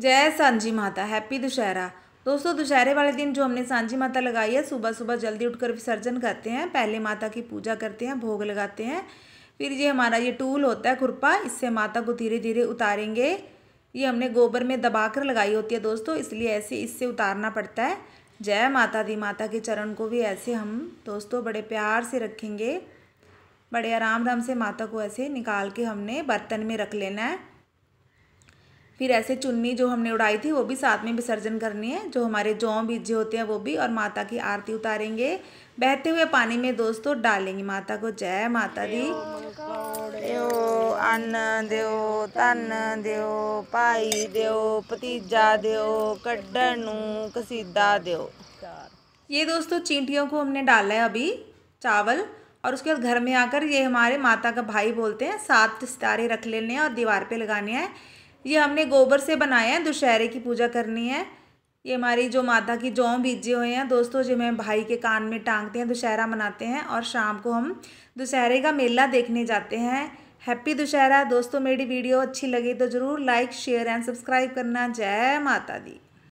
जय सांझी माता हैप्पी दुशहरा दोस्तों दुशहरे वाले दिन जो हमने सांझी माता लगाई है सुबह सुबह जल्दी उठकर विसर्जन करते हैं पहले माता की पूजा करते हैं भोग लगाते हैं फिर ये हमारा ये टूल होता है खुरपा इससे माता को धीरे धीरे उतारेंगे ये हमने गोबर में दबा कर लगाई होती है दोस्तों इसलिए ऐसे इससे उतारना पड़ता है जय माता दी माता के चरण को भी ऐसे हम दोस्तों बड़े प्यार से रखेंगे बड़े आराम आराम से माता को ऐसे निकाल के हमने बर्तन में रख लेना है फिर ऐसे चुन्नी जो हमने उड़ाई थी वो भी साथ में विसर्जन करनी है जो हमारे जौ बीजे होते हैं वो भी और माता की आरती उतारेंगे बहते हुए पानी में दोस्तों डालेंगे माता को जय माता दी अन्न दो धन दो पाई दो भतीजा दो कडन कसीदा दो ये दोस्तों चींटियों को हमने डाला है अभी चावल और उसके बाद घर में आकर ये हमारे माता का भाई बोलते हैं सात सितारे रख लेने हैं और दीवार पे लगाने हैं ये हमने गोबर से बनाया है दुशहरे की पूजा करनी है ये हमारी जो माता की जौ बीजे हुए हैं दोस्तों जिन्हें भाई के कान में टांगते हैं दुशहरा मनाते हैं और शाम को हम दुशहरे का मेला देखने जाते हैं हैप्पी दुशहरा दोस्तों मेरी वीडियो अच्छी लगी तो ज़रूर लाइक शेयर एंड सब्सक्राइब करना जय माता दी